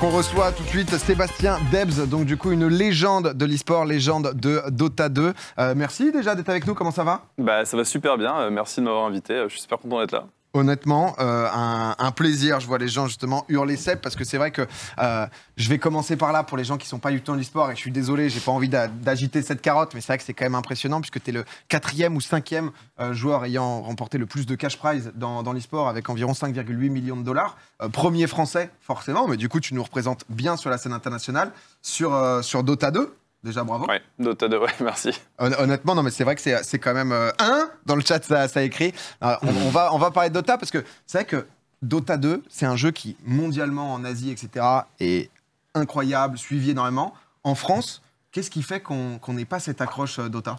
qu'on reçoit tout de suite, Sébastien Debs, donc du coup une légende de l'e-sport, légende de Dota 2. Euh, merci déjà d'être avec nous, comment ça va Bah ça va super bien, euh, merci de m'avoir invité, euh, je suis super content d'être là. Honnêtement, euh, un, plaisir. Je vois les gens justement hurler cèpe parce que c'est vrai que euh, je vais commencer par là pour les gens qui ne sont pas du tout dans sport et je suis désolé, j'ai pas envie d'agiter cette carotte, mais c'est vrai que c'est quand même impressionnant puisque tu es le quatrième ou cinquième euh, joueur ayant remporté le plus de cash prize dans, dans l'e-sport avec environ 5,8 millions de dollars. premier français, forcément, mais du coup, tu nous représentes bien sur la scène internationale, sur, sur Dota 2, Déjà, bravo. Oui, Dota 2, merci. honnêtement, non, mais c'est vrai que c'est quand même euh, un dans le chat, ça, a écrit. on, va, on va parler de Dota parce que c'est vrai que Dota 2, c'est un jeu qui, mondialement, en Asie, etc., est incroyable, suivi énormément. En France, qu'est-ce qui fait qu'on n'ait pas cette accroche euh, Dota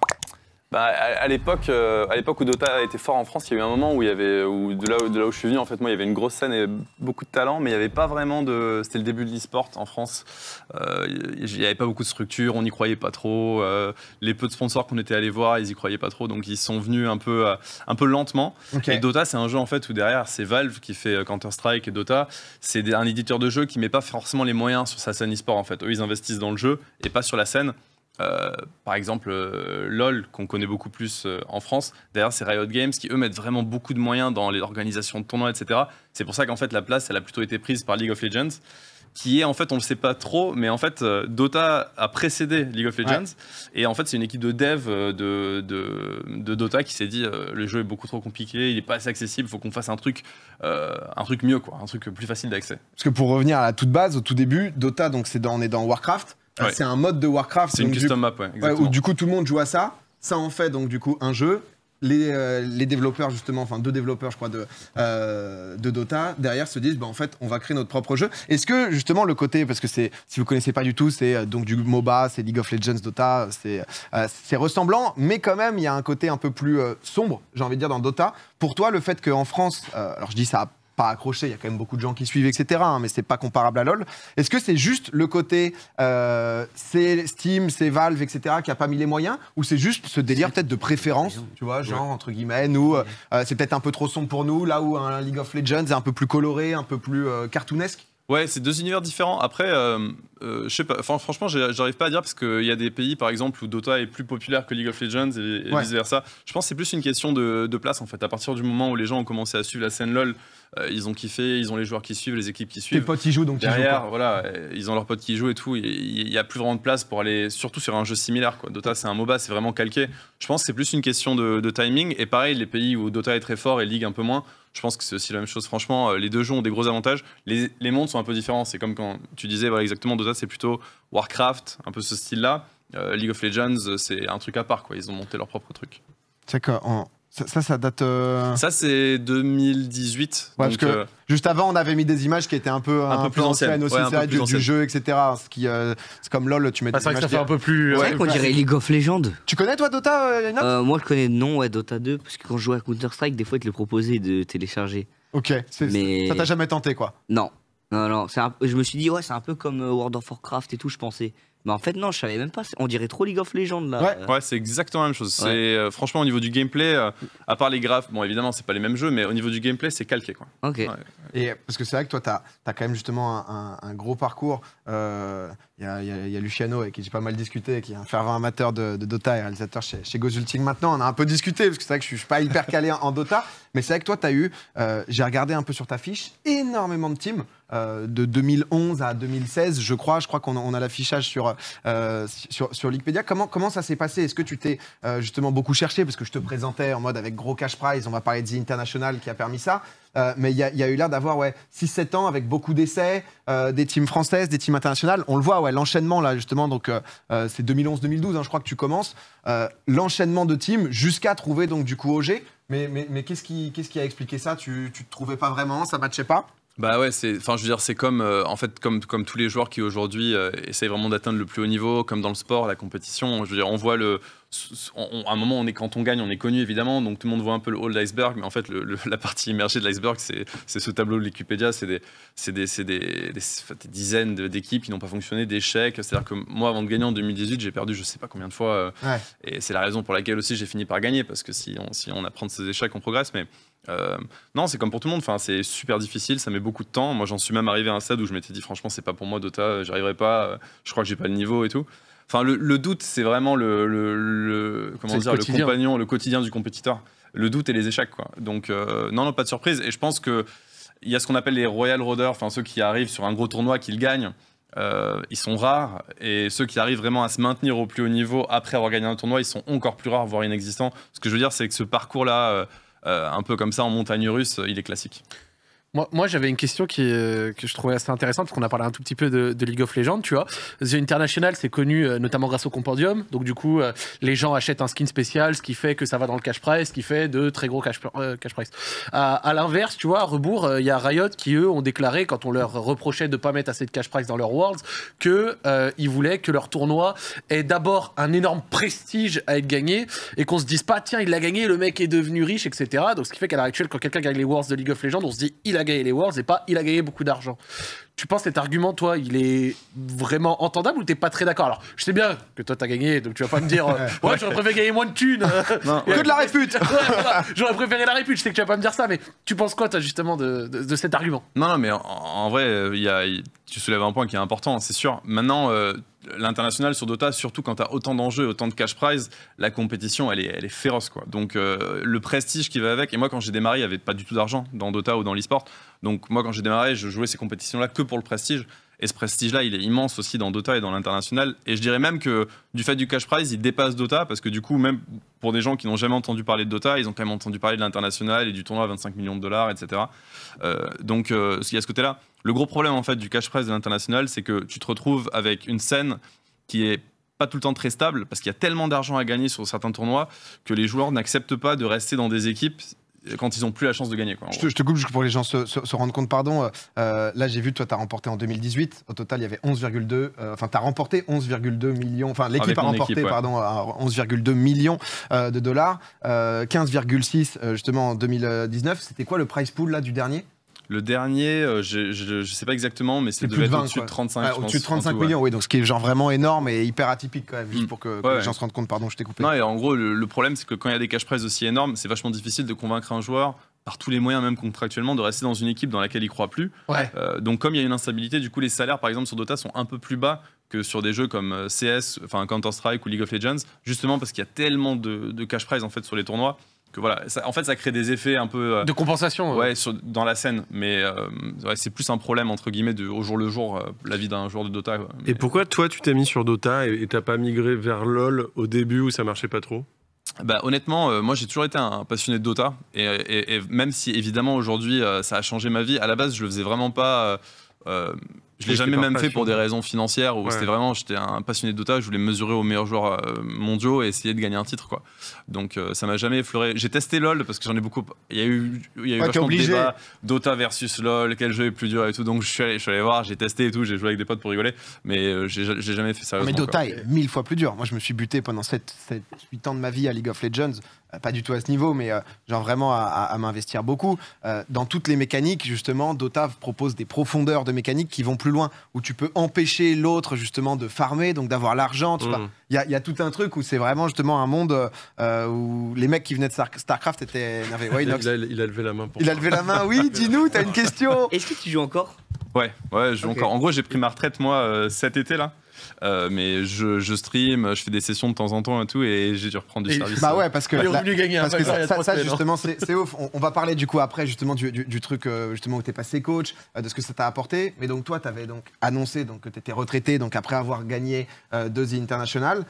bah, à, l'époque, euh, à l'époque où Dota était fort en France, il y a eu un moment où il y avait, de là, où, de je suis venu, en fait, moi, il y avait une grosse scène et beaucoup de talent, mais il n'y avait pas vraiment de. C'était le début de l'e-sport en France. Euh, il n'y avait pas beaucoup de structure, on n'y croyait pas trop. Euh, les peu de sponsors qu'on était allés voir, ils n'y croyaient pas trop, donc ils sont venus un peu, un peu lentement. Et Dota, c'est un jeu en fait où derrière, c'est Valve qui fait Counter Strike et Dota, c'est un éditeur de jeu qui met pas forcément les moyens sur sa scène e-sport en fait. Eux, ils investissent dans le jeu et pas sur la scène. Euh, par exemple, euh, LOL, qu'on connaît beaucoup plus euh, en France, derrière, c'est Riot Games qui, eux, mettent vraiment beaucoup de moyens dans les organisations de tournois, etc. C'est pour ça qu'en fait, la place, elle a plutôt été prise par League of Legends, qui est, en fait, on ne le sait pas trop, mais en fait, Dota a précédé League of Legends. Et en fait, c'est une équipe de dev de, Dota qui s'est dit le jeu est beaucoup trop compliqué, il n'est pas assez accessible, il faut qu'on fasse un truc, un truc mieux, quoi, un truc plus facile d'accès. Parce que pour revenir à la toute base, au tout début, Dota, donc, on est dans Warcraft. C'est un mode de Warcraft. C'est une custom map, ouais, exactement. Où, du coup, tout le monde joue à ça. Ça en fait donc du coup un jeu. Les, euh, les, développeurs justement, enfin deux développeurs je crois de, euh, de Dota, derrière se disent bah, en fait on va créer notre propre jeu. Est-ce que justement le côté, parce que c'est si vous connaissez pas du tout, c'est euh, donc du MOBA, c'est League of Legends, Dota, c'est c'est ressemblant, mais quand même il y a un côté un peu plus sombre, j'ai envie de dire dans Dota. Pour toi le fait qu'en France, alors je dis ça accroché, il y a quand même beaucoup de gens qui suivent, etc. Hein, mais c'est pas comparable à LoL. Est-ce que c'est juste le côté euh, c'est Steam, c'est Valve, etc. qui a pas mis les moyens, ou c'est juste ce délire peut-être de préférence, tu vois, genre entre guillemets, nous euh, euh, c'est peut-être un peu trop sombre pour nous, là où un hein, League of Legends est un peu plus coloré, un peu plus cartoonesque. Ouais, c'est deux univers différents. Après, euh, ne je sais pas. franchement, j'arrive pas à dire parce qu'il y a des pays, par exemple, où Dota est plus populaire que League of Legends et, vice versa. Je pense que c'est plus une question de, de, place en fait. À partir du moment où les gens ont commencé à suivre la scène LoL euh, ils ont kiffé, ils ont les joueurs qui suivent, les équipes qui suivent. Les potes qui jouent donc derrière, jouent, voilà, euh, ils ont leurs potes qui jouent et tout. Il n'y a plus vraiment de place pour aller, surtout sur un jeu similaire. Quoi. Dota, c'est un MOBA, c'est vraiment calqué. Je pense que c'est plus une question de, timing. Et pareil, les pays où Dota est très fort et League un peu moins, je pense que c'est aussi la même chose. Franchement, euh, les deux jeux ont des gros avantages. Les, mondes sont un peu différents. C'est comme quand tu disais, exactement, Dota, c'est plutôt Warcraft, un peu ce style-là. League of Legends, c'est un truc à part, quoi. Ils ont monté leur propre truc. C'est qu'en ça, ça, date. Euh, ça, c'est 2018. parce que euh, juste avant, on avait mis des images qui étaient un peu, un, peu plus anciennes, aussi, un du, jeu, etc. Ce qui, euh, c'est comme LOL, tu mets des images. fait un peu plus. Ouais, on dirait League of Legends. Tu connais, toi, Dota Moi, je connais non, ouais, Dota 2, parce que quand je jouais à Counter-Strike, des fois, ils te le proposaient de télécharger. Ok, Mais... ça t'a jamais tenté, quoi Non. Non, non, je me suis dit, ouais, c'est un peu comme World of Warcraft et tout, je pensais. Mais en fait, non, je savais même pas. On dirait trop League of Legends là. Ouais, ouais c'est exactement la même chose. C'est euh, franchement au niveau du gameplay, euh, à part les graphes, bon évidemment c'est pas les mêmes jeux, mais au niveau du gameplay c'est calqué quoi. Ok. Et parce que c'est vrai que toi t'as as quand même justement un, gros parcours. Euh, il y, a Luciano avec qui j'ai pas mal discuté, qui est un fervent amateur de, Dota et réalisateur chez, chez Gozulting. Maintenant, on a un peu discuté parce que c'est vrai que je suis, pas hyper calé en, Dota, mais c'est vrai que toi t'as eu, j'ai regardé un peu sur ta fiche, énormément de teams de 2011 à 2016, je crois. Je crois qu'on a l'affichage sur euh, sur, euh, Wikipédia. Comment, comment ça s'est passé Est-ce que tu t'es euh, justement beaucoup cherché Parce que je te présentais en mode avec gros cash prize, on va parler de The International qui a permis ça. Euh, mais il y, a eu l'air d'avoir ouais, 6-7 ans avec beaucoup d'essais, des teams françaises, des teams internationales. On le voit, ouais, l'enchaînement, là, justement, donc c'est 2011-2012, hein, je crois que tu commences. l'enchaînement de teams jusqu'à trouver, donc, du coup, OG. Mais, mais, qu'est-ce qui, qu'est-ce qui a expliqué ça Tu ne te trouvais pas vraiment Ça matchait pas bah ouais, c'est, enfin, je veux dire, c'est comme, euh, en fait, comme, comme tous les joueurs qui aujourd'hui euh, essayent vraiment d'atteindre le plus haut niveau, comme dans le sport, la compétition. Je veux dire, on voit le, à un moment, on est, quand on gagne, on est connu évidemment, donc tout le monde voit un peu le haut de l'iceberg, mais en fait, la partie immergée de l'iceberg, c'est ce tableau de Wikipédia, c'est des, dizaines d'équipes qui n'ont pas fonctionné, d'échecs. C'est-à-dire que moi, avant de gagner en 2018, j'ai perdu je sais pas combien de fois, euh, et c'est la raison pour laquelle aussi j'ai fini par gagner, parce que si on, apprend de ses échecs, on progresse, mais. Euh, non, c'est comme pour tout le monde. c'est super difficile, ça met beaucoup de temps. Moi, j'en suis même arrivé à un stade où je m'étais dit, franchement, c'est pas pour moi, Dota, euh, j'arriverai pas. Je crois que j'ai pas le niveau et tout le, doute, c'est vraiment le, compagnon, le quotidien du compétiteur. Le doute et les échecs, quoi. Donc, euh, non, non, pas de surprise. Et je pense qu'il y a ce qu'on appelle les Royal Roaders, enfin ceux qui arrivent sur un gros tournoi qu'ils gagnent. Euh, ils sont rares et ceux qui arrivent vraiment à se maintenir au plus haut niveau après avoir gagné un tournoi, ils sont encore plus rares, voire inexistants. Ce que je veux dire, c'est que ce parcours-là, euh, un peu comme ça en montagne russe, il est classique. Moi, j'avais une question qui, que je trouvais assez intéressante, parce qu'on a parlé un tout petit peu de, League of Legends, tu vois. The International, c'est connu euh, notamment grâce au compendium. Donc, du coup, euh, les gens achètent un skin spécial, ce qui fait que ça va dans le cash price, ce qui fait de très gros cash, euh, cash price. À, l'inverse, tu vois, à rebours, il y a Riot qui, eux, ont déclaré, quand on leur reprochait de ne pas mettre assez de cash price dans leurs Worlds, qu'ils voulaient que leur tournoi ait d'abord un énorme prestige à être gagné et qu'on se dise pas, tiens, il l'a gagné, le mec est devenu riche, etc. Donc, ce qui fait qu'à l'heure actuelle, quand quelqu'un gagne les Worlds de League of Legends, on se dit, il a a gagné les Worlds et pas il a gagné beaucoup d'argent. Tu penses cet argument, toi, il est vraiment entendable ou t'es pas très d'accord Alors, je sais bien que toi t'as gagné, donc tu vas pas me dire, ouais, j'aurais préféré gagner moins de thunes. que de la répute J'aurais préféré la répute, je sais que tu vas pas me dire ça, mais tu penses quoi, toi, justement, de, de, cet argument Non, non, mais en, vrai, y a, tu soulèves un point qui est important, c'est sûr. Maintenant, euh, l'international sur Dota, surtout quand tu as autant d'enjeux, autant de cash prize, la compétition, elle est, elle est féroce. quoi. Donc euh, le prestige qui va avec, et moi quand j'ai démarré, il n'y avait pas du tout d'argent dans Dota ou dans l'esport. Donc moi quand j'ai démarré, je jouais ces compétitions-là que pour le prestige. Et ce prestige-là, il est immense aussi dans Dota et dans l'international. Et je dirais même que du fait du cash prize, il dépasse Dota parce que du coup, même pour des gens qui n'ont jamais entendu parler de Dota, ils ont quand même entendu parler de l'international et du tournoi à 25 millions de dollars, etc. Euh, donc euh, il y a ce côté-là. Le gros problème en fait du cash press de l'international, c'est que tu te retrouves avec une scène qui est pas tout le temps très stable parce qu'il y a tellement d'argent à gagner sur certains tournois que les joueurs n'acceptent pas de rester dans des équipes quand ils n'ont plus la chance de gagner. Quoi, je, te, coupe juste pour les gens se, se, rendent compte, pardon. Euh, euh, là, j'ai vu, toi, tu as remporté en 2018. Au total, il y avait 11,2. Euh, enfin, tu as remporté 11,2 millions. Enfin, l'équipe a remporté, pardon, 11,2 millions de dollars. 15,6 justement en 2019. C'était quoi le price pool là du dernier le dernier, euh, je ne sais pas exactement, mais c'est devait être au-dessus de 35. au-dessus de 35 millions, oui, donc ce qui est genre vraiment énorme et hyper atypique quand même, juste mm. pour que, les gens se rendent compte. Pardon, je t'ai coupé. Non, et en gros, le, problème, c'est que quand il y a des cash prizes aussi énormes, c'est vachement difficile de convaincre un joueur par tous les moyens, même contractuellement, de rester dans une équipe dans laquelle il croit plus. Euh, donc, comme il y a une instabilité, du coup, les salaires, par exemple, sur Dota sont un peu plus bas que sur des jeux comme euh, CS, enfin Counter Strike ou League of Legends, justement parce qu'il y a tellement de, cash prizes en fait sur les tournois voilà, en fait, ça crée des effets un peu euh, de compensation. Ouais, dans la scène, mais euh, c'est plus un problème entre guillemets de, au jour le jour, euh, la vie d'un joueur de Dota. et pourquoi toi, tu t'es mis sur Dota et t'as pas migré vers LoL au début où ça marchait pas trop bah, honnêtement, moi j'ai toujours été un passionné de Dota et, même si évidemment aujourd'hui ça a changé ma vie, à la base je le faisais vraiment pas. Je l'ai jamais même fait pour des raisons financières où c'était vraiment, j'étais un passionné de Dota, je voulais mesurer aux meilleurs joueurs euh, mondiaux et essayer de gagner un titre, quoi. Donc euh, ça m'a jamais effleuré. J'ai testé LoL parce que j'en ai beaucoup. Il y a eu, il y a eu de débats, Dota versus LoL, quel jeu est plus dur et tout. Donc je suis allé, je suis allé voir, j'ai testé et tout, j'ai joué avec des potes pour rigoler, mais euh, j'ai jamais fait ça. Mais Dota est mille fois plus dur. Moi je me suis buté pendant 7, 8 ans de ma vie à League of Legends. Euh, pas du tout à ce niveau, mais euh, genre vraiment à, m'investir beaucoup. Euh, dans toutes les mécaniques, justement, Dota propose des profondeurs de mécaniques qui vont plus loin, où tu peux empêcher l'autre, justement, de farmer, donc d'avoir l'argent. Mm. Il y, y, a tout un truc où c'est vraiment, justement, un monde où les mecs qui venaient de StarCraft étaient énervés. il, a, levé la main pour Il a levé la main, oui, dis-nous, t'as une question. Est-ce que tu joues encore Ouais, ouais, je joue encore. En gros, j'ai pris ma retraite, moi, cet été, là. Euh, mais je, je, stream, je fais des sessions de temps en temps et tout, et j'ai dû reprendre du service. Bah ouais, parce que, ça, hein. justement, c'est ouf. On, va parler du coup après, justement, du, du, truc euh, justement où t'es passé coach, euh, de ce que ça t'a apporté. Mais donc, toi, t'avais donc annoncé donc, que t'étais retraité, donc après avoir gagné deux International.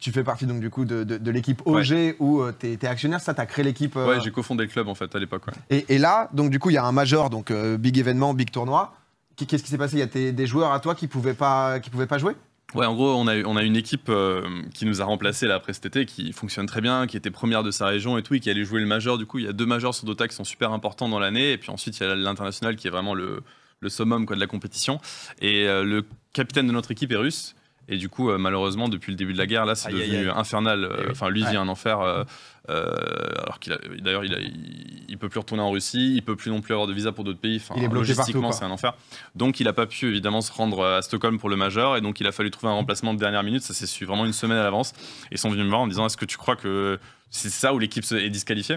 tu fais partie donc du coup de, de, l'équipe OG où tu étais actionnaire. Ça, t'as créé l'équipe. Ouais, j'ai cofondé le club en fait à l'époque. Et, et, là, donc du coup, il y a un major, donc big événement, big tournoi. Qu'est-ce qui s'est passé Il y a des, joueurs à toi qui ne pouvaient, pas, qui pouvaient pas jouer Ouais, en gros, on a, on a une équipe euh, qui nous a remplacés là après cet été, qui fonctionne très bien, qui était première de sa région et tout, qui allait jouer le majeur. Du coup, il y a deux majeurs sur Dota qui sont super importants dans l'année, et puis ensuite, il y a l'international qui est vraiment le, le summum quoi, de la compétition. Et euh, le capitaine de notre équipe est russe, et du coup, euh, malheureusement, depuis le début de la guerre, là, c'est devenu infernal. Euh, eh enfin, lui vit un enfer. Euh, alors qu'il a, d'ailleurs, il, a, peut plus retourner en Russie, il peut plus non plus avoir de visa pour d'autres pays. logistiquement, c'est un enfer. Donc, il n'a pas pu évidemment se rendre à Stockholm pour le majeur, et donc il a fallu trouver un remplacement de dernière minute. Ça s'est su vraiment une semaine à l'avance. Et Ils sont venus me voir en disant Est-ce que tu crois que c'est ça où l'équipe est disqualifiée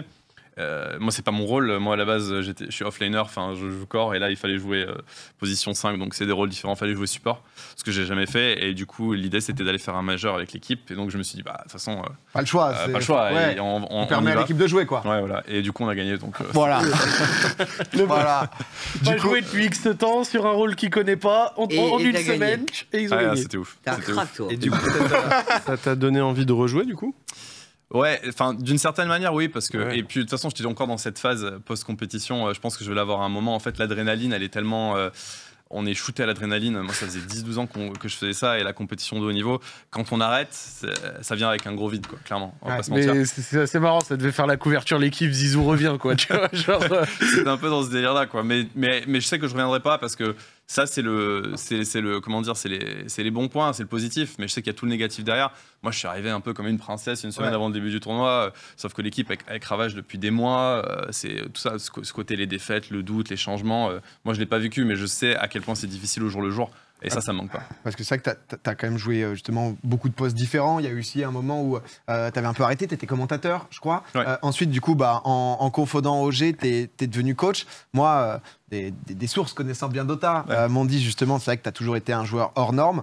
euh, moi, c'est pas mon rôle. Moi, à la base, je suis offlaner, enfin, je joue corps, et là, il fallait jouer euh, position 5, donc c'est des rôles différents. Il fallait jouer support, ce que j'ai jamais fait. Et du coup, l'idée, c'était d'aller faire un majeur avec l'équipe. Et donc, je me suis dit, bah, de toute façon. Euh, pas le choix. Euh, c'est... pas le choix. on, permet à l'équipe de jouer, quoi. Ouais, voilà. Et du coup, on a gagné. Donc, voilà. le voilà. joué depuis X temps sur un rôle qu'il connaît pas, en, une semaine, et ils ont ah, gagné. C'était ouf. T'as un Et du coup, ça t'a donné envie de rejouer, du coup Ouais, enfin d'une certaine manière oui parce que et puis de toute façon je suis encore dans cette phase euh, post-compétition, euh, je pense que je vais l'avoir à un moment en fait l'adrénaline elle est tellement euh, on est shooté à l'adrénaline. Moi, ça faisait 10-12 ans que je faisais ça et la compétition de haut niveau, quand on arrête, ça vient avec un gros vide, quoi, clairement. On va pas se mentir. C'est marrant, ça devait faire la couverture, l'équipe, Zizou revient, quoi. tu vois, un peu dans ce délire-là, quoi. Mais, mais, mais je sais que je reviendrai pas parce que ça, c'est le, c'est, le, comment dire, c'est les, c'est les bons points, c'est le positif. Mais je sais qu'il y a tout le négatif derrière. Moi, je suis arrivé un peu comme une princesse une semaine avant le début du tournoi. Euh, sauf que l'équipe est Ravage depuis des mois, euh, c'est tout ça, ce, ce, côté les défaites, le doute, les changements. Euh, moi, je l'ai pas vécu, mais je sais à quel point c'est difficile au jour le jour. Et ça, ça manque pas. Parce que c'est vrai que tu as, quand même joué euh, justement beaucoup de postes différents. Il y a eu aussi un moment où euh, tu avais un peu arrêté, tu étais commentateur, je crois. Euh, ensuite, du coup, bah, en, confondant OG, tu es, devenu coach. Moi, des, sources connaissant bien Dota m'ont dit justement, c'est vrai que tu as toujours été un joueur hors norme.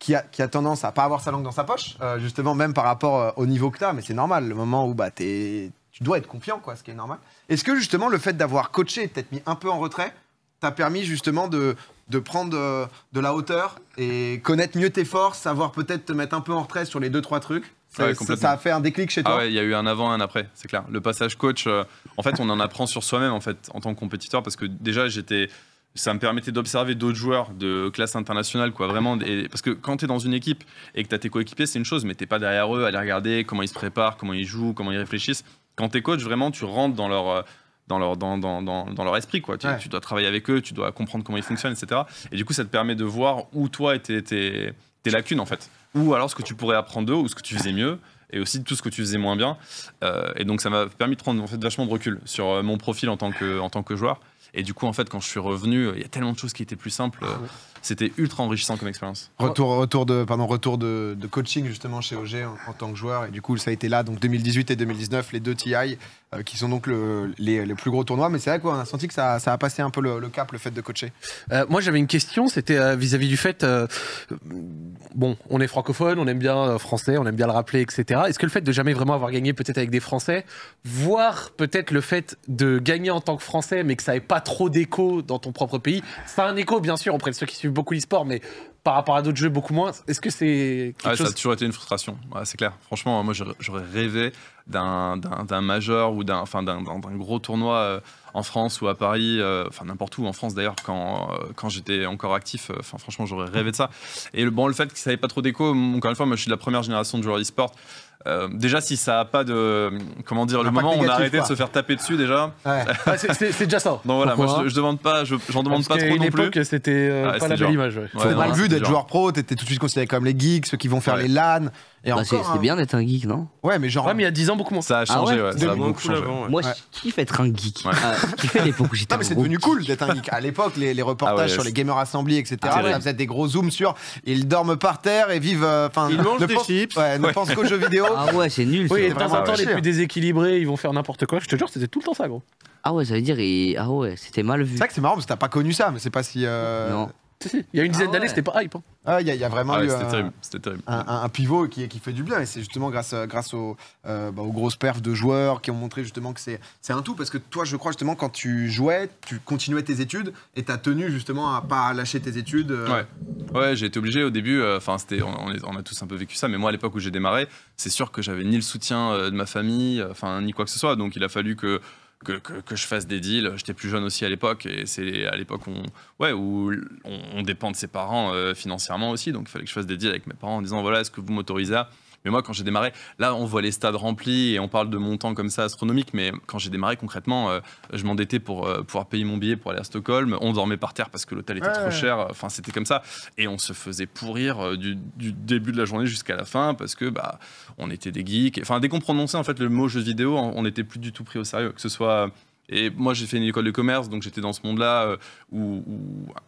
Qui a, tendance à pas avoir sa langue dans sa poche, justement, même par rapport au niveau que tu as, mais c'est normal, le moment où bah, tu dois être confiant, quoi, ce qui est normal. Est-ce que justement le fait d'avoir coaché, peut-être mis un peu en retrait, t'a permis justement de, de prendre euh, de la hauteur et connaître mieux tes forces, savoir peut-être te mettre un peu en retrait sur les deux trois trucs. Ça, a fait un déclic chez ah toi. il y a eu un avant et un après, c'est clair. Le passage coach, euh, en fait, on en apprend sur soi-même en fait en tant que compétiteur parce que déjà j'étais ça me permettait d'observer d'autres joueurs de classe internationale, quoi, vraiment. Et parce que quand tu es dans une équipe et que tu as tes coéquipiers, c'est une chose, mais n'es pas derrière eux à les regarder comment ils se préparent, comment ils jouent, comment ils réfléchissent. Quand tu es coach, vraiment, tu rentres dans leur, euh, dans leur, dans, dans, dans leur esprit. Quoi. Tu, dois travailler avec eux, tu dois comprendre comment ils fonctionnent, etc. Et du coup, ça te permet de voir où toi étaient tes, lacunes, en fait. Ou alors ce que tu pourrais apprendre d'eux, ou ce que tu faisais mieux et aussi tout ce que tu faisais moins bien. Euh, et donc ça m'a permis de prendre en fait vachement de recul sur euh, mon profil en tant que, en tant que joueur. Et du coup, en fait, quand je suis revenu, euh, il y a tellement de choses qui étaient plus simples. Ah c'était ultra enrichissant comme expérience. Retour, retour, de, pardon, retour de, coaching justement chez OG en, tant que joueur. Et du coup, ça a été là, donc 2018 et 2019, les deux TI, euh, qui sont donc les, plus gros tournois. Mais c'est vrai qu'on a senti que ça, a passé un peu le, cap, le fait de coacher. Euh, moi, j'avais une question, c'était euh, vis-à-vis du fait, bon, on est francophone, on aime bien français, on aime bien le rappeler, etc. Est-ce que le fait de jamais vraiment avoir gagné peut-être avec des Français, voire peut-être le fait de gagner en tant que Français, mais que ça n'ait pas trop d'écho dans ton propre pays, ça a un écho, bien sûr, auprès de ceux qui suivent beaucoup l'e-sport, mais par rapport à d'autres jeux, beaucoup moins. Est-ce que c'est. Ça a toujours été une frustration, c'est clair. Franchement, moi, j'aurais rêvé d'un majeur ou d'un gros tournoi euh, en France ou à Paris, euh, enfin n'importe où en France d'ailleurs, quand, euh, quand j'étais encore actif. franchement, j'aurais rêvé de ça. Et le, bon, le fait que ça n'avait pas trop d'écho, encore une fois, moi, je suis de la première génération de joueurs e-sport. Euh, déjà, si ça a pas de. Comment dire, le moment où on a arrêté de se faire taper dessus, déjà. c'est- déjà ça. Donc voilà, moi je, demande pas, j'en demande pas trop non plus. c'était euh, Ah, pas la belle image. ouais. C'était vu d'être joueur pro, t'étais tout de suite considéré comme les geeks, ceux qui vont faire les LAN, bah, c'est bien d'être un geek, non Ouais, mais genre. Ouais, mais il y a 10 ans, beaucoup moins. Ça a ah changé, ouais, ça a beaucoup changé. Moi, je kiffe être un geek. Ouais. Euh, je l'époque où j'étais Non, mais c'est devenu cool d'être un geek. À l'époque, les, reportages ah sur les gamers assemblés, etc., on ça faisait des gros zooms sur ils dorment par terre et vivent. Euh, ils mangent des chips. Ouais, ne pensent qu'aux jeux vidéo. Ah ouais, c'est nul. Oui, de temps en temps, les plus déséquilibrés, ils vont faire n'importe quoi. Je te jure, c'était tout le temps ça, gros. Ah ouais, ça veut dire. Ah ouais, c'était mal vu. C'est vrai que c'est marrant parce que t'as pas connu ça, mais c'est pas si. Euh, il y a une dizaine ah d'années, c'était pas hype. Hein. Ah, il y, a vraiment ah eu un, terrible. Un, pivot qui, qui, fait du bien. Et c'est justement grâce, grâce au, euh, bah, aux grosses perfs de joueurs qui ont montré justement que c'est, un tout. Parce que toi, je crois justement, quand tu jouais, tu continuais tes études et as tenu justement à pas lâcher tes études. Euh. Ouais, j'ai été obligé au début. Euh, enfin, c'était, on, on, a tous un peu vécu ça. Mais moi, à l'époque où j'ai démarré, c'est sûr que j'avais ni le soutien de ma famille, enfin, ni quoi que ce soit. Donc, il a fallu que que, je fasse des deals. J'étais plus jeune aussi à l'époque, et c'est à l'époque où, on, on, dépend de ses parents euh, financièrement aussi. Donc il fallait que je fasse des deals avec mes parents en disant voilà, est-ce que vous m'autorisez à mais moi, quand j'ai démarré, là, on voit les stades remplis et on parle de montants comme ça astronomiques. Mais quand j'ai démarré, concrètement, euh, je m'endettais pour euh, pouvoir payer mon billet pour aller à Stockholm. On dormait par terre parce que l'hôtel était trop cher. Enfin, c'était comme ça. Et on se faisait pourrir euh, du, début de la journée jusqu'à la fin parce que, bah, on était des geeks. Enfin, dès qu'on prononçait en fait le mot jeu vidéo, on n'était plus du tout pris au sérieux. Que ce soit et moi, j'ai fait une école de commerce, donc j'étais dans ce monde-là, euh, où,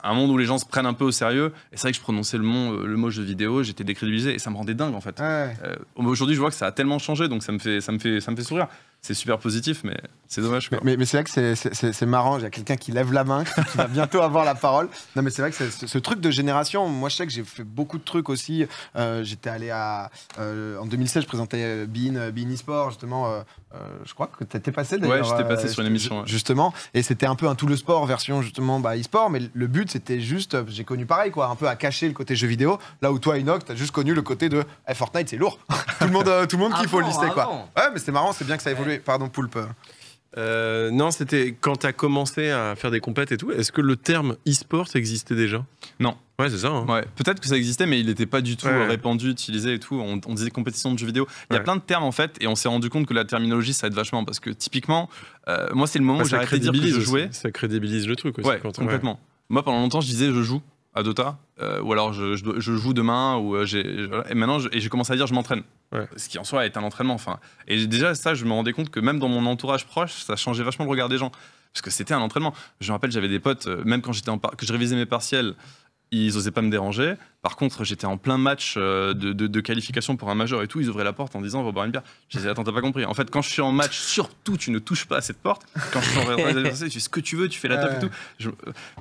un monde où les gens se prennent un peu au sérieux. Et c'est vrai que je prononçais le mot, euh, le mot jeu vidéo, j'étais décrédibilisé, et ça me rendait dingue en fait. Euh, aujourd'hui, je vois que ça a tellement changé, donc ça me fait, ça me fait, ça me fait sourire. C'est super positif, mais c'est dommage. Mais, c'est vrai que c'est marrant. Il y a quelqu'un qui lève la main, qui va bientôt avoir la parole. Non, mais c'est vrai que ce, ce truc de génération, moi je sais que j'ai fait beaucoup de trucs aussi. J'étais allé à. en 2016, je présentais Bean, Bean eSport, justement, euh, je crois que t'étais passé d'ailleurs. Ouais, j'étais passé sur une émission. Justement, et c'était un peu un tout le sport version justement bah, e-sport, mais le but c'était juste, euh, j'ai connu pareil quoi, un peu à cacher le côté jeu vidéo, là où toi Enoch, t'as juste connu le côté de eh, Fortnite c'est lourd, tout le monde, euh, tout le monde qui faut lister quoi. Ouais, mais c'est marrant, c'est bien que ça a évolué. Pardon Poulpe. Euh, non, c'était quand tu as commencé à faire des compètes et tout, est-ce que le terme e-sport existait déjà Non. Ouais, c'est ça. Hein. Ouais. Peut-être que ça existait, mais il n'était pas du tout répandu, utilisé et tout. On, disait compétition de jeux vidéo. Il y a plein de termes en fait, et on s'est rendu compte que la terminologie, ça aide vachement. Parce que typiquement, euh, moi, c'est le moment où j'ai de Ça crédibilise le truc aussi. Ouais, complètement. Moi, pendant longtemps, je disais je joue à Dota, euh, ou alors je, joue demain, ou euh, et maintenant et j'ai commencé à dire je m'entraîne. Ce qui en soi est un entraînement. Enfin, et déjà ça, je me rendais compte que même dans mon entourage proche, ça changeait vachement le regard des gens, parce que c'était un entraînement. Je me rappelle, j'avais des potes, euh, même quand j'étais en que je révisais mes partiels, ils osaient pas me déranger. Par contre, j'étais en plein match euh, de, qualification pour un majeur et tout. Ils ouvraient la porte en disant on va boire une bière. J'ai dit attends, t'as pas compris. En fait, quand je suis en match, surtout tu ne touches pas à cette porte. Quand je suis en tu fais ce que tu veux, tu fais la top et tout.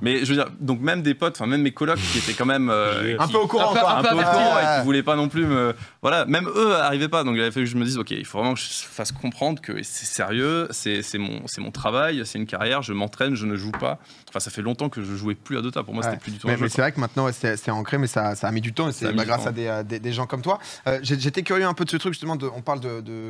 mais je veux dire, donc même des potes, enfin même mes colocs qui étaient quand même euh, un peu au courant, un, peu, au courant et qui voulaient pas non plus me. Voilà, même eux arrivaient pas. Donc il a fallu que je me dise ok, il faut vraiment que je fasse comprendre que c'est sérieux, c'est mon, mon travail, c'est une carrière, je m'entraîne, je ne joue pas. Enfin, ça fait longtemps que je jouais plus à Dota. Pour moi, c'était plus du tout un maintenant, c'est ancré, mais ça, a mis du temps, et c'est bah, grâce à des, gens comme toi. Euh, j'étais curieux un peu de ce truc, justement, on parle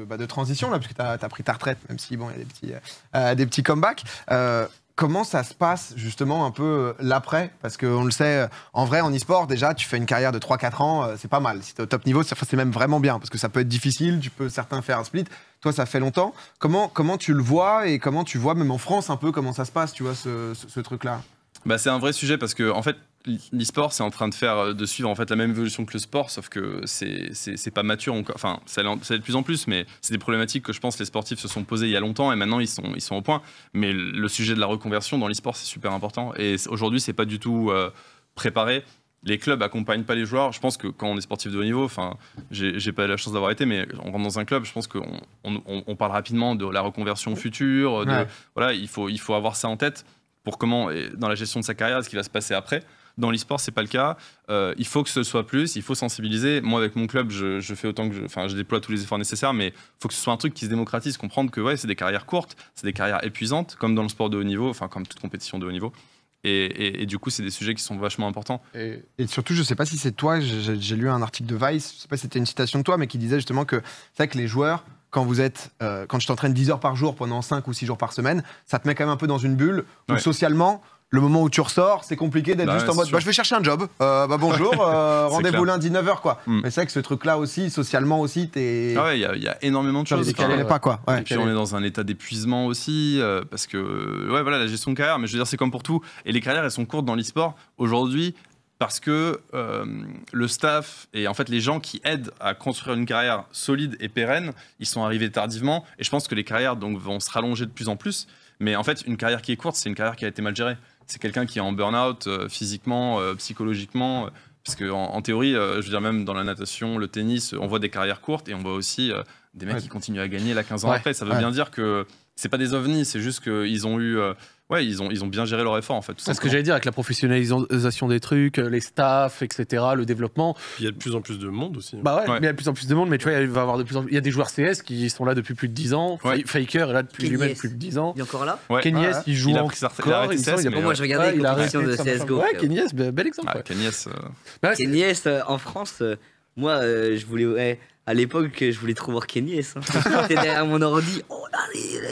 bah, de, transition, là, parce que tu as, pris ta retraite, même si, bon, il y a des petits, euh, des petits comebacks. Euh, comment ça se passe justement un peu l'après Parce qu'on le sait, en vrai, en e-sport, déjà, tu fais une carrière de 3-4 ans, c'est pas mal. Si t'es au top niveau, c'est même vraiment bien, parce que ça peut être difficile, tu peux certains faire un split. Toi, ça fait longtemps. Comment, comment tu le vois et comment tu vois, même en France, un peu, comment ça se passe, tu vois, ce, truc-là bah, C'est un vrai sujet, parce que, en fait, l'e-sport, c'est en train de faire, euh, de suivre en fait la même évolution que le sport, sauf que c'est, c'est, pas mature encore. Enfin, ça l'est de plus en plus, mais c'est des problématiques que je pense les sportifs se sont posées il y a longtemps et maintenant ils sont, ils sont au point. Mais le sujet de la reconversion dans l'e-sport, c'est super important. Et aujourd'hui, c'est pas du tout euh, préparé. Les clubs accompagnent pas les joueurs. Je pense que quand on est sportif de haut niveau, enfin, j'ai, pas pas la chance d'avoir été, mais on rentre dans un club, je pense qu'on on, on parle rapidement de la reconversion future. Voilà, il faut, il faut avoir ça en tête pour comment, dans la gestion de sa carrière, ce qui va se passer après. Dans l'e-sport, c'est pas le cas. Euh, il faut que ce soit plus, il faut sensibiliser. Moi, avec mon club, je, fais autant que je, enfin, je déploie tous les efforts nécessaires, mais il faut que ce soit un truc qui se démocratise, comprendre que ouais, c'est des carrières courtes, c'est des carrières épuisantes, comme dans le sport de haut niveau, enfin, comme toute compétition de haut niveau. Et, du coup, c'est des sujets qui sont vachement importants. Et, surtout, je ne sais pas si c'est toi, j'ai lu un article de Vice, je ne sais pas si c'était une citation de toi, mais qui disait justement que c'est que les joueurs, quand vous êtes, euh, quand je t'entraîne 10 heures par jour pendant 5 ou 6 jours par semaine, ça te met quand même un peu dans une bulle où socialement, le moment où tu ressors, c'est compliqué d'être bah juste en mode bah, je vais chercher un job, euh, bah, bonjour, euh, rendez-vous lundi 9h quoi. Hmm. Mais c'est vrai que ce truc-là aussi, socialement aussi, t'es. Ah ouais, il y, a énormément de choses. Enfin, pas quoi. et puis on est dans un état d'épuisement aussi, euh, parce que, ouais, voilà, la gestion de carrière, mais je veux dire, c'est comme pour tout. Et les carrières, elles sont courtes dans l'e-sport. Aujourd'hui, parce que le staff et en fait les gens qui aident à construire une carrière solide et pérenne, ils sont arrivés tardivement et je pense que les carrières donc vont se rallonger de plus en plus. Mais en fait, une carrière qui est courte, c'est une carrière qui a été mal gérée c'est quelqu'un qui est en burn-out euh, physiquement, euh, psychologiquement. Euh, parce qu'en en, théorie, je veux dire, même dans la natation, le tennis, on voit des carrières courtes et on voit aussi des mecs qui continuent à gagner la 15 ans après. Ça veut bien dire que ce n'est pas des ovnis, c'est juste qu'ils ont eu Ouais, ils ont, ils ont bien géré leur effort en fait. C'est ce que j'allais dire avec la professionnalisation des trucs, euh, les staffs, etc., le développement. Il y a de plus en plus de monde aussi. Hein. Bah ouais, mais il y a de plus en plus de monde, mais tu vois, il va avoir de plus en plus. Il y a des joueurs CS qui sont là depuis plus de 10 ans. Faker est là depuis plus de 10 ans. Il est encore là ouais. Kenyes, il joue il a pris encore. Il a arrêté Pour moi, je regardais la compétitions de CSGO. Ouais, Kenyes, bel exemple. Kenyes. Euh, en France euh, moi, euh, je voulais. à l'époque, je voulais trop voir Kenny S. Hein. derrière mon ordi. Oh là,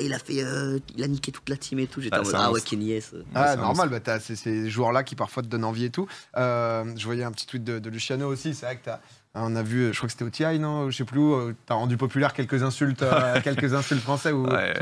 il a- fait. Euh, il a niqué toute la team et tout. J'étais Ah, en mode. Ah ouais, Ah, normal, bah, t'as ces, joueurs-là qui parfois te donnent envie et tout. Euh, je voyais un petit tweet de, Luciano aussi, c'est vrai que t'as- ah, On a vu, je crois que c'était au non Je sais plus où, t'as rendu populaire quelques insultes, quelques insultes français ou ouais.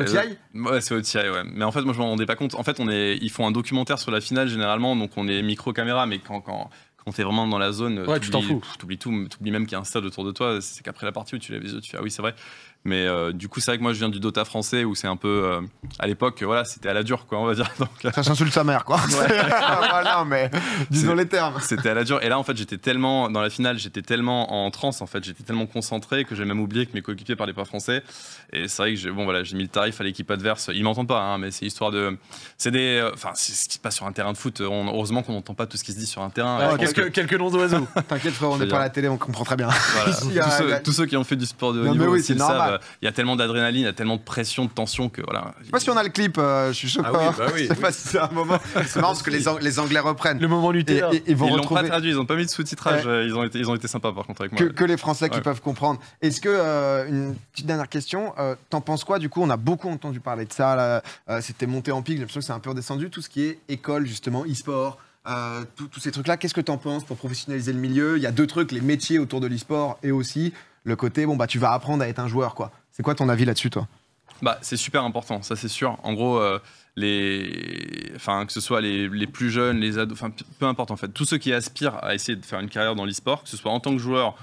c'est OTI, ouais. Mais en fait, moi, je m'en rendais pas compte. En fait, on est, ils font un documentaire sur la finale généralement, donc on est micro-caméra, mais quand, quand, on t'es vraiment dans la zone, ouais, tu t'en fous. oublies tout, oublies même qu'il y a un stade autour de toi. C'est qu'après la partie où tu lèves les yeux, tu fais ah oui c'est vrai. Mais euh, du coup, c'est vrai que moi, je viens du Dota français où c'est un peu. Euh, à l'époque, voilà, c'était à la dure, quoi, on va dire. Donc, euh, Ça s'insulte sa mère, quoi. voilà, mais disons les termes. c'était à la dure. Et là, en fait, j'étais tellement. Dans la finale, j'étais tellement en transe, en fait. J'étais tellement concentré que j'ai même oublié que mes coéquipiers parlaient pas français. Et c'est vrai que j'ai bon, voilà, j'ai mis le tarif à l'équipe adverse. Ils m'entendent pas, hein, mais c'est histoire de. C'est des. Enfin, c'est ce qui se passe sur un terrain de foot. heureusement qu'on n'entend pas tout ce qui se dit sur un terrain. quelques, que- quelques noms d'oiseaux. T'inquiète, frère, on est n'est pas à la télé, on comprend très bien. voilà, tous, ceux, qui ont fait du sport de c'est euh, il y a tellement d'adrénaline, il y a tellement de pression, de tension que voilà. Je sais pas si on a le clip, euh, je suis choqué. Ah oui, bah pas si c'est un moment. C'est marrant parce que les, les Anglais reprennent. Le moment du Et, ils l'ont pas traduit, ils ont pas mis de sous-titrage. Ils, ont été, ils ont été sympas par contre avec moi. Que, les Français qui peuvent comprendre. Est-ce que, euh, une petite dernière question, t'en penses quoi Du coup, on a beaucoup entendu parler de ça. C'était monté en pic, j'ai l'impression que c'est un peu redescendu. Tout ce qui est école, justement, e-sport. tous ces trucs-là. Qu'est-ce que tu en penses pour professionnaliser le milieu Il y a deux trucs, les métiers autour de l'e-sport et aussi le côté, bon, bah, tu vas apprendre à être un joueur, quoi. C'est quoi ton avis là-dessus, toi bah, c'est super important, ça c'est sûr. En gros, euh, les... enfin, que ce soit les, plus jeunes, les ados, peu importe en fait, tous ceux qui aspirent à essayer de faire une carrière dans l'e-sport, que ce soit en tant que joueur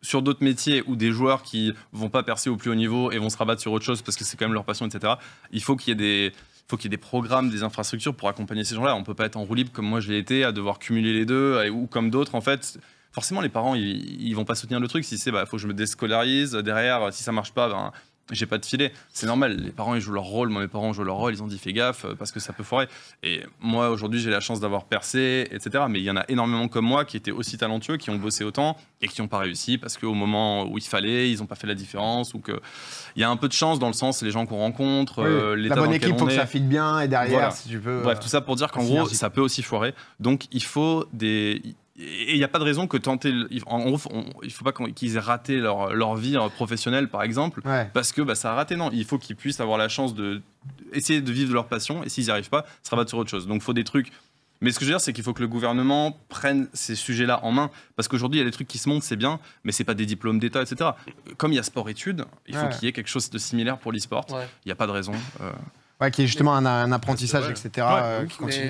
sur d'autres métiers ou des joueurs qui vont pas percer au plus haut niveau et vont se rabattre sur autre chose parce que c'est quand même leur passion, etc. Il faut qu'il y ait des faut qu'il ait des programmes, des infrastructures pour accompagner ces gens-là. On peut pas être en roue libre comme moi je l'ai été, à devoir cumuler les deux, ou comme d'autres en fait forcément, les parents, ils, vont pas soutenir le truc. Si c'est, bah, faut que je me déscolarise, derrière, si ça marche pas, ben, j'ai pas de filet. C'est normal, les parents ils jouent leur rôle, moi mes parents jouent leur rôle, ils ont dit fais gaffe euh, parce que ça peut foirer. Et moi aujourd'hui j'ai la chance d'avoir percé, etc. Mais il y en a énormément comme moi qui étaient aussi talentueux, qui ont bossé autant et qui n'ont pas réussi parce qu'au moment où il fallait, ils n'ont pas fait la différence ou que il y a un peu de chance dans le sens les gens qu'on rencontre, les euh, la bonne équipe faut que ça fitte bien et derrière si tu veux. Bref, tout ça pour dire qu'en gros ça peut aussi foirer. Donc il faut des et il n'y a pas de raison que tenter. En gros, il ne faut pas qu'ils aient raté leur, leur, vie hein, professionnelle, par exemple, parce que bah, ça a raté. Non, il faut qu'ils puissent avoir la chance de essayer de vivre de leur passion. Et s'ils n'y arrivent pas, ça va sur autre chose. Donc, il faut des trucs. Mais ce que je veux dire, c'est qu'il faut que le gouvernement prenne ces sujets-là en main. Parce qu'aujourd'hui, il y a des trucs qui se montrent, c'est bien, mais c'est pas des diplômes d'État, etc. Comme il y a sport-études, il faut qu'il y ait quelque chose de similaire pour l'e-sport. Il n'y a pas de raison. Euh. Ouais, qui est justement un, apprentissage, etc. Euh,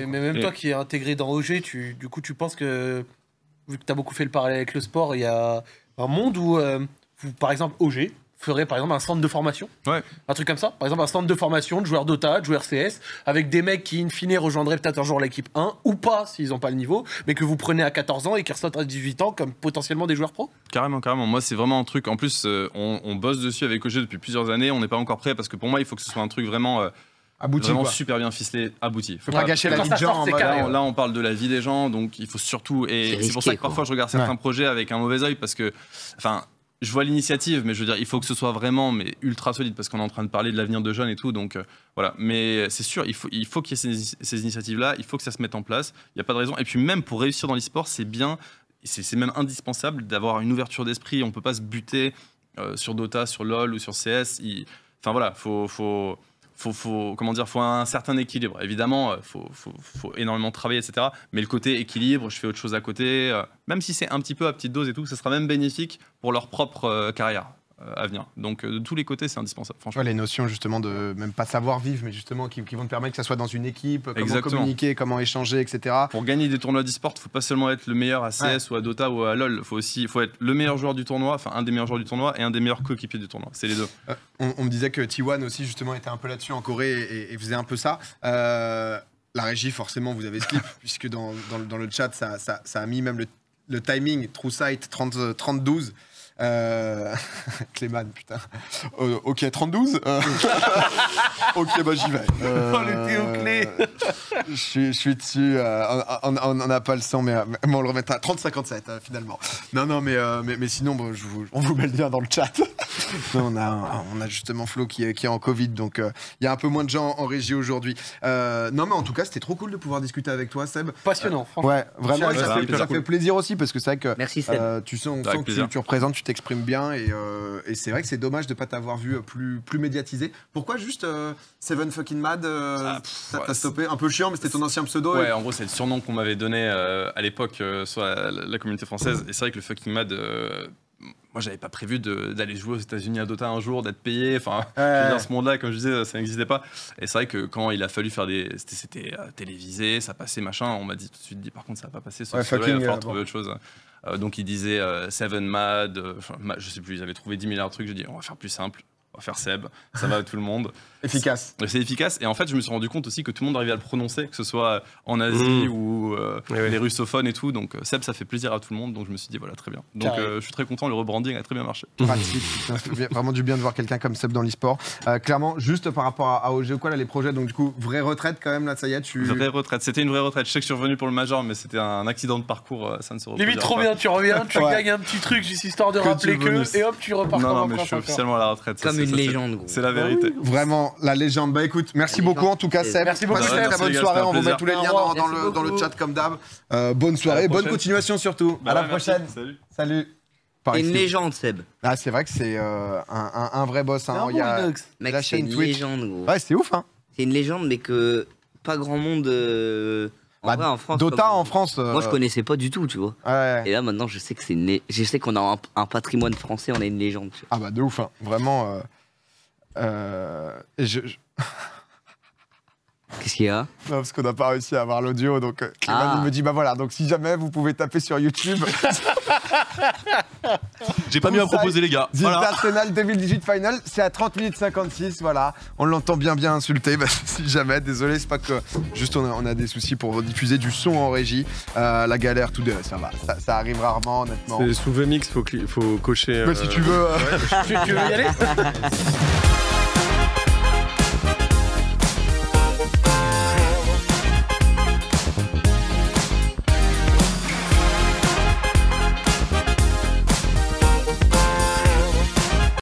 mais, même toi qui es intégré dans OG, tu, du coup, tu penses que vu que tu as beaucoup fait le parallèle avec le sport, il y a un monde où, euh, vous, par exemple, OG ferait par exemple un centre de formation, ouais. un truc comme ça, par exemple un centre de formation de joueurs Dota, de joueurs CS, avec des mecs qui in fine rejoindraient peut-être un jour l'équipe 1 ou pas s'ils n'ont pas le niveau, mais que vous prenez à 14 ans et qui ressortent à 18 ans comme potentiellement des joueurs pro Carrément, carrément, moi c'est vraiment un truc, en plus euh, on, bosse dessus avec OG depuis plusieurs années, on n'est pas encore prêt parce que pour moi il faut que ce soit un truc vraiment... Euh, abouti. Vraiment super bien ficelé, abouti. Faut, pas gâcher la vie des gens. Euh, Là, on parle de la vie des gens, donc il faut surtout. Et c'est pour ça que parfois je regarde certains projets avec un mauvais oeil parce que, enfin, je vois l'initiative, mais je veux dire, il faut que ce soit vraiment mais ultra solide parce qu'on est en train de parler de l'avenir de jeunes et tout. Donc euh, voilà. Mais c'est sûr, il faut qu'il faut qu'il y ait ces, initiatives-là, il faut que ça se mette en place. Il n'y a pas de raison. Et puis même pour réussir dans l'e-sport, c'est bien, c'est même indispensable d'avoir une ouverture d'esprit. On ne peut pas se buter euh, sur Dota, sur LoL ou sur CS. Enfin voilà, faut. faut faut, faut, comment dire, faut un certain équilibre. Évidemment, euh, faut, faut, énormément travailler, etc. Mais le côté équilibre, je fais autre chose à côté, euh, même si c'est un petit peu à petite dose et tout, ça sera même bénéfique pour leur propre euh, carrière. Euh, à venir. Donc euh, de tous les côtés, c'est indispensable. Franchement. les notions justement de même pas savoir vivre, mais justement qui, vont te permettre que ça soit dans une équipe, comment communiquer, comment échanger, etc. Pour gagner des tournois d'e-sport, faut pas seulement être le meilleur à CS ou à Dota ou à LoL. Faut aussi, faut être le meilleur joueur du tournoi, enfin un des meilleurs joueurs du tournoi et un des meilleurs coéquipiers du tournoi. C'est les deux. Euh, on, me disait que T1 aussi justement était un peu là-dessus en Corée et, faisait un peu ça. la régie, forcément, vous avez ce skip, puisque dans, dans, le chat, ça, ça, a mis même le, le timing, TrueSight 30-12. Euh... Cléman, putain. Euh, ok, 32 euh, Ok, bah j'y vais. Oh, le euh, je, suis, dessus. on n'a pas le sang, mais, on le remettra. 30-57, finalement. Non, non, mais, mais, sinon, bah, vous, on vous met le lien dans le chat. on, a, on a justement Flo qui est, qui est en Covid, donc il y a un peu moins de gens en régie aujourd'hui. non, mais en tout cas, c'était trop cool de pouvoir discuter avec toi, Seb. Passionnant, franchement. Ouais, vraiment, ça, fait, plaisir aussi, parce que c'est vrai que Merci, tu sens, que tu, tu représentes, tu t'es exprime bien euh, et, c'est vrai que c'est dommage de ne pas t'avoir vu euh, plus, plus médiatisé. Pourquoi juste euh, Seven Fucking Mad ah, Ça t'a stoppé Un peu chiant, mais c'était ton ancien pseudo. Ouais, en gros, c'est le surnom qu'on m'avait donné à l'époque sur la, communauté française. Et c'est vrai que le Fucking Mad moi j'avais pas prévu d'aller jouer aux États-Unis à Dota un jour, d'être payé. Enfin, dans ce monde-là, comme je disais, ça n'existait pas. Et c'est vrai que quand il a fallu faire des. C'était télévisé, ça passait, machin, on m'a dit tout de suite dit par contre ça va pas passer, ça va falloir trouver autre chose. Euh, donc ils disaient euh, Seven Mad, euh, enfin, je sais plus, ils avaient trouvé 10 milliards de trucs, j'ai dit on va faire plus simple, faire Seb, ça va tout le monde. efficace. C'est efficace. Et en fait, je me suis rendu compte aussi que tout le monde arrivait à le prononcer, que ce soit en Asie mm. ou euh, les russophones et tout. Donc euh, Seb, ça fait plaisir à tout le monde. Donc je me suis dit, voilà, très bien. Donc euh, je suis très content, le rebranding a très bien marché. Pratique. vraiment du bien de voir quelqu'un comme Seb dans l'e-sport. clairement, juste par rapport à, OG ou quoi, là, les projets, donc du coup, vraie retraite quand même, là, ça y est, tu. Vraie retraite. C'était une vraie retraite. Je sais que je suis revenu pour le Major, mais c'était un accident de parcours. Ça ne se Limite, trop bien, tu reviens, tu gagnes un petit truc, juste histoire de rappeler que. Et hop, tu repars non, non, mais je suis officiellement à la retraite une légende, gros. C'est la vérité. Ah vraiment, la légende. Bah écoute, merci beaucoup en tout cas, Seb. Merci beaucoup, Bonne soirée. On vous met tous les liens dans, le, chat comme d'hab. Euh, bonne soirée, bonne continuation surtout. Bah à la prochaine. Salut. Salut. une légende, Seb. Ah, c'est vrai que c'est euh, un, vrai boss. Hein. Il c'est une légende, gros. Ouais, c'est ouf, hein. C'est une légende, mais que pas grand monde. Euh, bah, France. Dota en France. Euh, moi, je connaissais pas du tout, tu vois. Et là, maintenant, je sais que c'est né. sais qu'on a un, patrimoine français, on est une légende. Ah bah de ouf, hein. vraiment. Euh, euh, je... Qu'est-ce qu'il y a Non, parce qu'on n'a pas réussi à avoir l'audio, donc ah. il me dit bah voilà, donc si jamais vous pouvez taper sur YouTube. J'ai pas mieux à proposer, les gars. Voilà. Arsenal 2018 Final, c'est à 30 minutes 56. Voilà, on l'entend bien, bien insulter bah, si jamais, désolé, c'est pas que. Juste, on a, des soucis pour diffuser du son en régie. Euh, la galère, tout de ça Ça, arrive rarement, honnêtement. C'est sous VMix, faut, faut cocher. Bah, si euh, tu veux. Euh, si tu veux y aller.